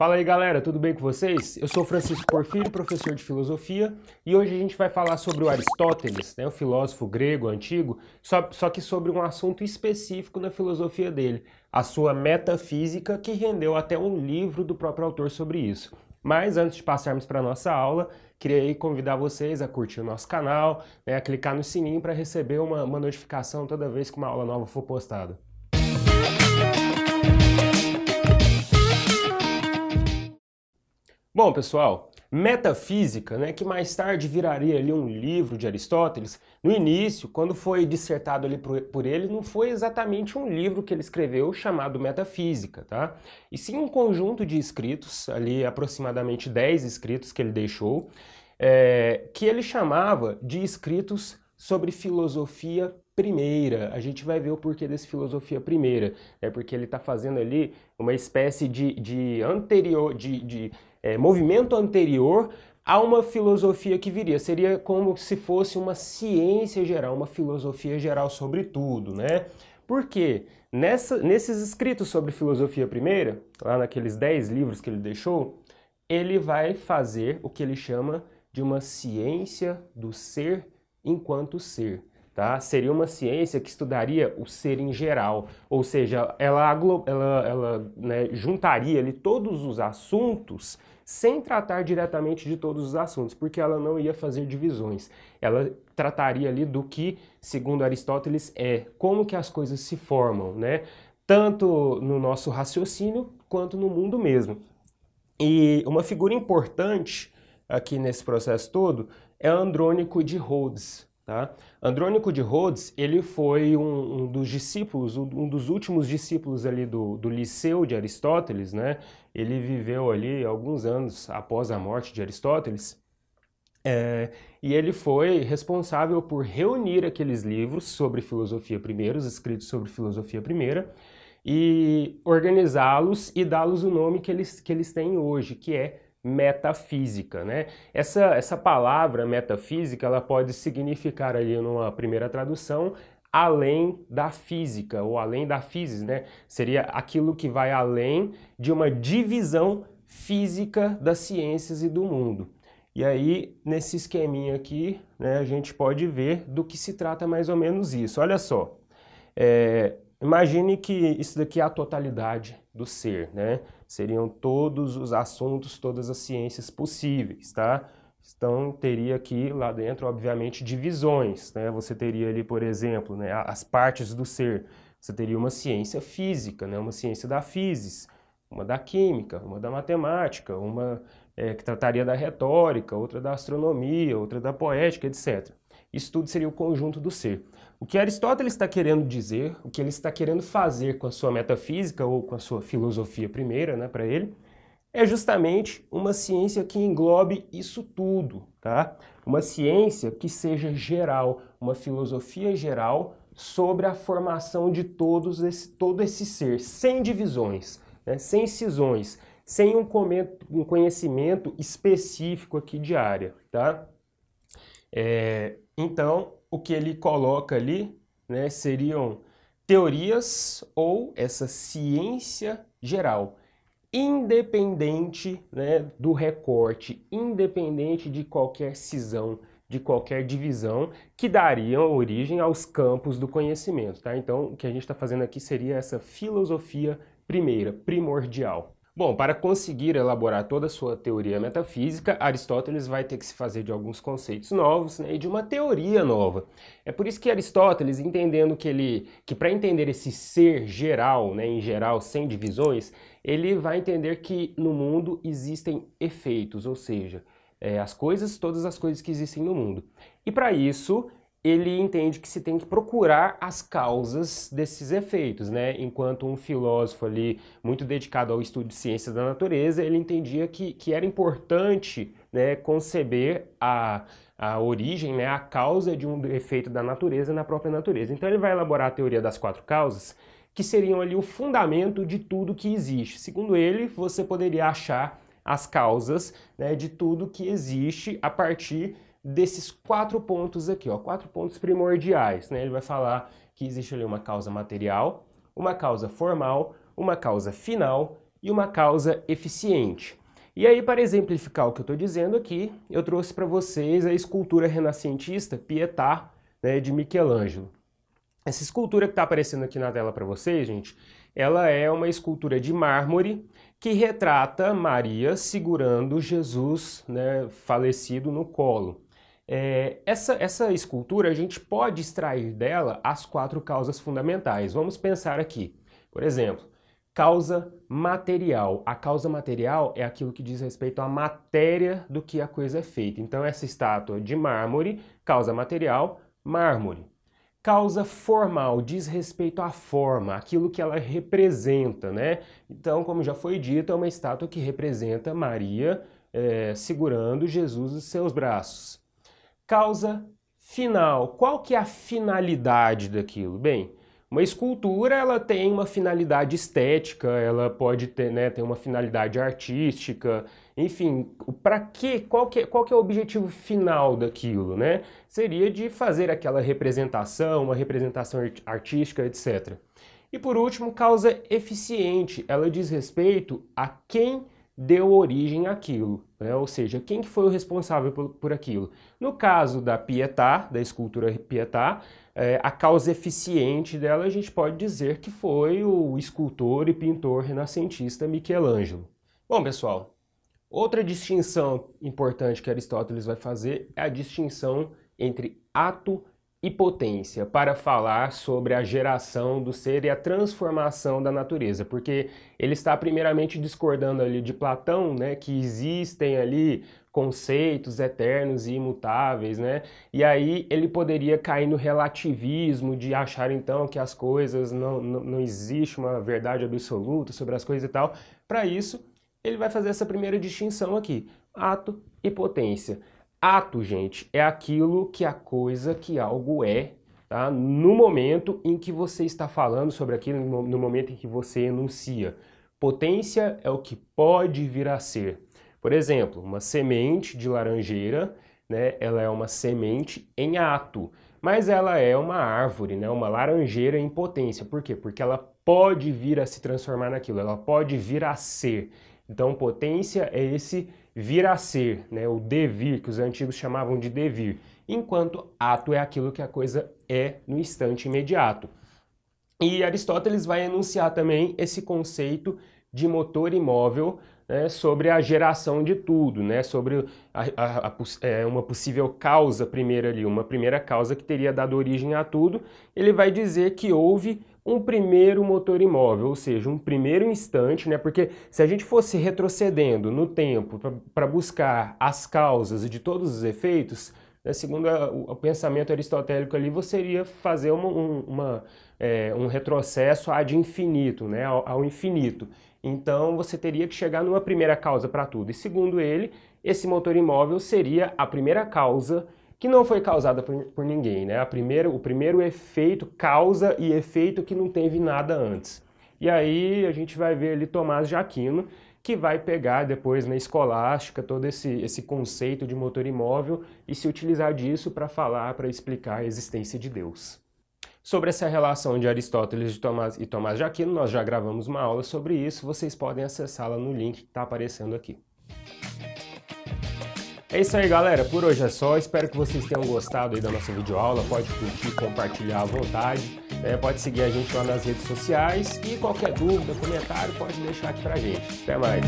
Fala aí galera, tudo bem com vocês? Eu sou Francisco Porfírio, professor de filosofia, e hoje a gente vai falar sobre o Aristóteles, né, o filósofo grego antigo, só, só que sobre um assunto específico na filosofia dele, a sua metafísica, que rendeu até um livro do próprio autor sobre isso. Mas antes de passarmos para a nossa aula, queria convidar vocês a curtir o nosso canal, né, a clicar no sininho para receber uma, uma notificação toda vez que uma aula nova for postada. Bom, pessoal, Metafísica, né, que mais tarde viraria ali um livro de Aristóteles, no início, quando foi dissertado ali por ele, não foi exatamente um livro que ele escreveu chamado Metafísica, tá? E sim um conjunto de escritos, ali aproximadamente 10 escritos que ele deixou, é, que ele chamava de escritos sobre filosofia primeira. A gente vai ver o porquê desse filosofia primeira. É porque ele está fazendo ali uma espécie de, de anterior, de, de é, movimento anterior a uma filosofia que viria. Seria como se fosse uma ciência geral, uma filosofia geral sobre tudo, né? Porque nessa, nesses escritos sobre filosofia primeira, lá naqueles dez livros que ele deixou, ele vai fazer o que ele chama de uma ciência do ser enquanto ser. Tá? Seria uma ciência que estudaria o ser em geral, ou seja, ela, ela, ela né, juntaria ali todos os assuntos sem tratar diretamente de todos os assuntos, porque ela não ia fazer divisões. Ela trataria ali do que, segundo Aristóteles, é como que as coisas se formam, né? Tanto no nosso raciocínio quanto no mundo mesmo. E uma figura importante aqui nesse processo todo é Andrônico de Rhodes, Tá? Andrônico de Rhodes ele foi um, um, dos discípulos, um dos últimos discípulos ali do, do Liceu de Aristóteles, né? Ele viveu ali alguns anos após a morte de Aristóteles. É, e ele foi responsável por reunir aqueles livros sobre filosofia primeira, os escritos sobre filosofia primeira, e organizá-los e dá-los o nome que eles, que eles têm hoje, que é metafísica, né? Essa, essa palavra metafísica, ela pode significar ali numa primeira tradução além da física ou além da física, né? Seria aquilo que vai além de uma divisão física das ciências e do mundo. E aí, nesse esqueminha aqui, né, a gente pode ver do que se trata mais ou menos isso. Olha só, é, imagine que isso daqui é a totalidade do ser, né? Seriam todos os assuntos, todas as ciências possíveis, tá? Então teria aqui lá dentro, obviamente, divisões, né? Você teria ali, por exemplo, né, as partes do ser. Você teria uma ciência física, né? Uma ciência da física, uma da química, uma da matemática, uma é, que trataria da retórica, outra da astronomia, outra da poética, etc. Isso tudo seria o conjunto do ser. O que Aristóteles está querendo dizer, o que ele está querendo fazer com a sua metafísica ou com a sua filosofia primeira, né, para ele, é justamente uma ciência que englobe isso tudo, tá? Uma ciência que seja geral, uma filosofia geral sobre a formação de todos esse, todo esse ser, sem divisões, né, sem cisões, sem um, um conhecimento específico aqui de área, tá? É, então, o que ele coloca ali né, seriam teorias ou essa ciência geral, independente né, do recorte, independente de qualquer cisão, de qualquer divisão, que dariam origem aos campos do conhecimento. Tá? Então, o que a gente está fazendo aqui seria essa filosofia primeira, primordial. Bom, para conseguir elaborar toda a sua teoria metafísica, Aristóteles vai ter que se fazer de alguns conceitos novos né, e de uma teoria nova. É por isso que Aristóteles, entendendo que ele, que para entender esse ser geral, né, em geral, sem divisões, ele vai entender que no mundo existem efeitos, ou seja, é, as coisas, todas as coisas que existem no mundo. E para isso, ele entende que se tem que procurar as causas desses efeitos, né? Enquanto um filósofo ali muito dedicado ao estudo de ciências da natureza, ele entendia que, que era importante né, conceber a, a origem, né, a causa de um efeito da natureza na própria natureza. Então ele vai elaborar a teoria das quatro causas, que seriam ali o fundamento de tudo que existe. Segundo ele, você poderia achar as causas né, de tudo que existe a partir desses quatro pontos aqui, ó, quatro pontos primordiais. Né? Ele vai falar que existe ali uma causa material, uma causa formal, uma causa final e uma causa eficiente. E aí, para exemplificar o que eu estou dizendo aqui, eu trouxe para vocês a escultura renascentista Pietà, né, de Michelangelo. Essa escultura que está aparecendo aqui na tela para vocês, gente, ela é uma escultura de mármore que retrata Maria segurando Jesus né, falecido no colo. É, essa, essa escultura, a gente pode extrair dela as quatro causas fundamentais. Vamos pensar aqui. Por exemplo, causa material. A causa material é aquilo que diz respeito à matéria do que a coisa é feita. Então, essa estátua de mármore, causa material, mármore. Causa formal diz respeito à forma, aquilo que ela representa, né? Então, como já foi dito, é uma estátua que representa Maria é, segurando Jesus nos seus braços. Causa final. Qual que é a finalidade daquilo? Bem, uma escultura ela tem uma finalidade estética, ela pode ter, né, ter uma finalidade artística, enfim, para que qual que é, qual que é o objetivo final daquilo, né? Seria de fazer aquela representação, uma representação artística, etc. E por último, causa eficiente, ela diz respeito a quem deu origem àquilo, né? ou seja, quem que foi o responsável por, por aquilo. No caso da Pietà, da escultura Pietà, é, a causa eficiente dela a gente pode dizer que foi o escultor e pintor renascentista Michelangelo. Bom, pessoal, outra distinção importante que Aristóteles vai fazer é a distinção entre ato e potência para falar sobre a geração do ser e a transformação da natureza, porque ele está primeiramente discordando ali de Platão, né, que existem ali conceitos eternos e imutáveis, né? E aí ele poderia cair no relativismo de achar então que as coisas não, não, não existe uma verdade absoluta sobre as coisas e tal. Para isso, ele vai fazer essa primeira distinção aqui: ato e potência. Ato, gente, é aquilo que a coisa, que algo é, tá? No momento em que você está falando sobre aquilo, no momento em que você enuncia. Potência é o que pode vir a ser. Por exemplo, uma semente de laranjeira, né? Ela é uma semente em ato, mas ela é uma árvore, né? Uma laranjeira em potência. Por quê? Porque ela pode vir a se transformar naquilo, ela pode vir a ser. Então, potência é esse vir a ser, né, o devir, que os antigos chamavam de devir, enquanto ato é aquilo que a coisa é no instante imediato. E Aristóteles vai enunciar também esse conceito de motor imóvel né, sobre a geração de tudo, né, sobre a, a, a, é, uma possível causa primeira ali, uma primeira causa que teria dado origem a tudo. Ele vai dizer que houve um primeiro motor imóvel, ou seja, um primeiro instante, né? Porque se a gente fosse retrocedendo no tempo para buscar as causas de todos os efeitos, né, segundo a, o, o, pensamento aristotélico ali, você iria fazer uma, um, uma, é, um retrocesso ad infinito, né? Ao, ao infinito. Então você teria que chegar numa primeira causa para tudo. E segundo ele, esse motor imóvel seria a primeira causa que não foi causada por, por ninguém, né? A primeiro, o primeiro efeito, causa e efeito que não teve nada antes. E aí a gente vai ver ali Tomás de Aquino, que vai pegar depois na escolástica todo esse, esse conceito de motor imóvel e se utilizar disso para falar, para explicar a existência de Deus. Sobre essa relação de Aristóteles de Tomás e Tomás de Aquino, nós já gravamos uma aula sobre isso, vocês podem acessá-la no link que está aparecendo aqui. É isso aí, galera. Por hoje é só. Espero que vocês tenham gostado aí da nossa videoaula. Pode curtir, compartilhar à vontade. É, pode seguir a gente lá nas redes sociais. E qualquer dúvida, comentário, pode deixar aqui pra gente. Até mais.